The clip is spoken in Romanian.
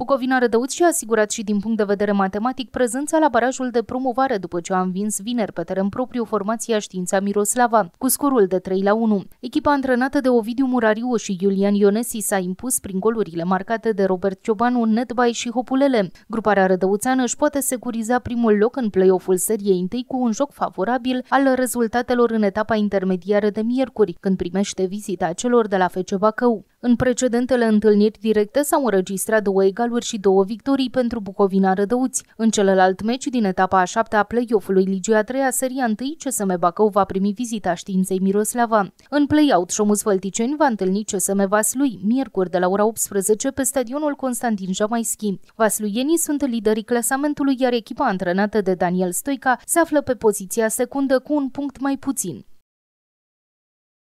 Bucovina Rădăuți și-a asigurat și din punct de vedere matematic prezența la barajul de promovare după ce a învins vineri pe teren propriu formația Știința Miroslava, cu scorul de 3 la 1. Echipa antrenată de Ovidiu Murariu și Iulian Ionesi s-a impus prin golurile marcate de Robert Ciobanu, Netbai și Hopulele. Gruparea rădăuțeană își poate securiza primul loc în play-off-ul seriei întâi cu un joc favorabil al rezultatelor în etapa intermediară de miercuri, când primește vizita celor de la FC Bacău. În precedentele întâlniri directe s-au înregistrat două egaluri și două victorii pentru Bucovina Rădăuți. În celălalt meci din etapa a șaptea a play-off-ului Ligii a treia, seria întâi, CSM Bacău va primi vizita științei Miroslava. În play-out, Șomus Vălticeni va întâlni CSM Vaslui, miercuri de la ora 18 pe stadionul Constantin Jamaischi. Vasluienii sunt liderii clasamentului, iar echipa antrenată de Daniel Stoica se află pe poziția secundă cu un punct mai puțin.